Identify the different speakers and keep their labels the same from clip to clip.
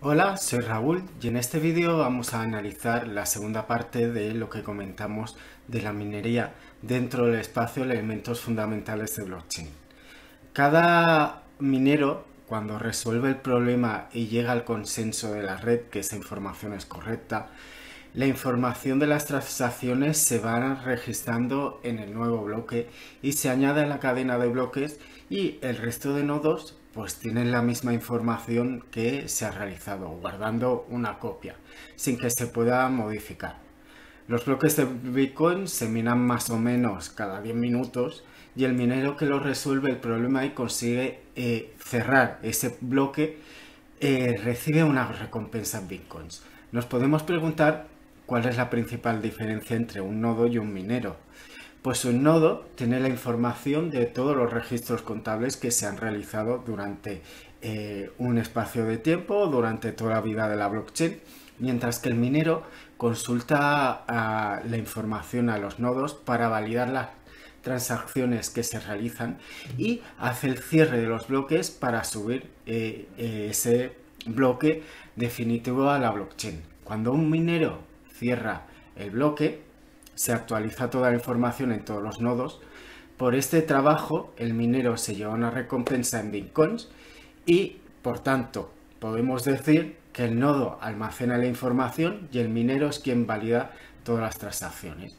Speaker 1: Hola, soy Raúl y en este vídeo vamos a analizar la segunda parte de lo que comentamos de la minería dentro del espacio de elementos fundamentales de blockchain. Cada minero, cuando resuelve el problema y llega al consenso de la red que esa información es correcta, la información de las transacciones se va registrando en el nuevo bloque y se añade a la cadena de bloques y el resto de nodos pues tienen la misma información que se ha realizado, guardando una copia, sin que se pueda modificar. Los bloques de Bitcoin se minan más o menos cada 10 minutos y el minero que lo resuelve el problema y consigue eh, cerrar ese bloque eh, recibe una recompensa en Bitcoins. Nos podemos preguntar cuál es la principal diferencia entre un nodo y un minero pues un nodo tiene la información de todos los registros contables que se han realizado durante eh, un espacio de tiempo, durante toda la vida de la blockchain, mientras que el minero consulta ah, la información a los nodos para validar las transacciones que se realizan y hace el cierre de los bloques para subir eh, eh, ese bloque definitivo a la blockchain. Cuando un minero cierra el bloque, se actualiza toda la información en todos los nodos. Por este trabajo, el minero se lleva una recompensa en bitcoins y, por tanto, podemos decir que el nodo almacena la información y el minero es quien valida todas las transacciones.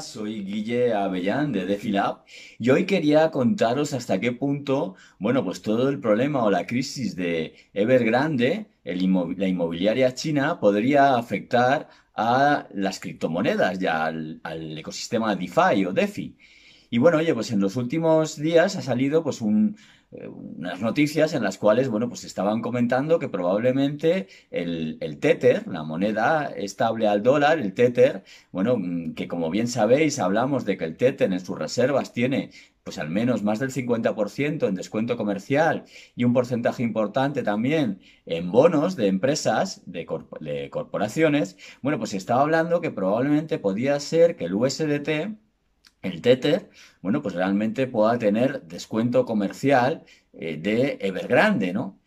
Speaker 2: soy Guille Avellán de Lab y hoy quería contaros hasta qué punto, bueno, pues todo el problema o la crisis de Evergrande, la inmobiliaria china, podría afectar a las criptomonedas y al, al ecosistema DeFi o DeFi. Y bueno, oye, pues en los últimos días ha salido pues eh, unas noticias en las cuales, bueno, pues estaban comentando que probablemente el, el Tether, la moneda estable al dólar, el Tether, bueno, mm, que como bien sabéis, hablamos de que el Tether en sus reservas tiene pues al menos más del 50% en descuento comercial y un porcentaje importante también en bonos de empresas, de, corporaciones, bueno, pues estaba hablando que probablemente podía ser que el USDT el Tether, bueno, pues realmente pueda tener descuento comercial eh, de Evergrande, ¿no?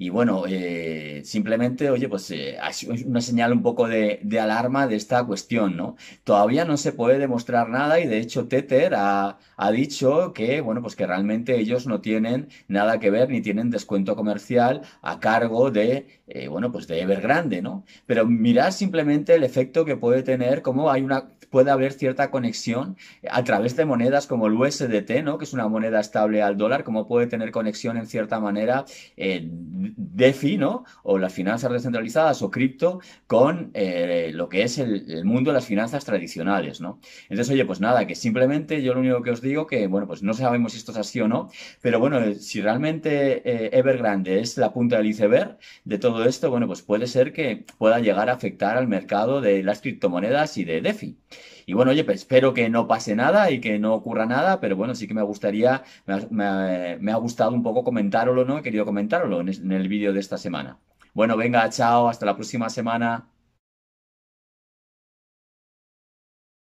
Speaker 2: Y bueno, eh, simplemente, oye, pues es eh, una señal un poco de, alarma de esta cuestión, ¿no? Todavía no se puede demostrar nada y de hecho Tether ha, dicho que, bueno, pues que realmente ellos no tienen nada que ver ni tienen descuento comercial a cargo de, eh, bueno, pues de Evergrande, ¿no? Pero mirad simplemente el efecto que puede tener, cómo hay una, puede haber cierta conexión a través de monedas como el USDT, ¿no? Que es una moneda estable al dólar, cómo puede tener conexión en cierta manera DeFi, ¿no? O las finanzas descentralizadas o cripto con eh, lo que es el, mundo de las finanzas tradicionales, ¿no? Entonces, oye, pues nada, que simplemente yo lo único que os digo que, bueno, pues no sabemos si esto es así o no, pero bueno, eh, si realmente eh, Evergrande es la punta del iceberg de todo esto, bueno, pues puede ser que pueda llegar a afectar al mercado de las criptomonedas y de DeFi. Y bueno, oye, pues espero que no pase nada y que no ocurra nada, pero bueno, sí que me gustaría, me ha, gustado un poco comentarlo, ¿no? He querido comentarlo en el vídeo de esta semana. Bueno, venga, chao, hasta la próxima semana.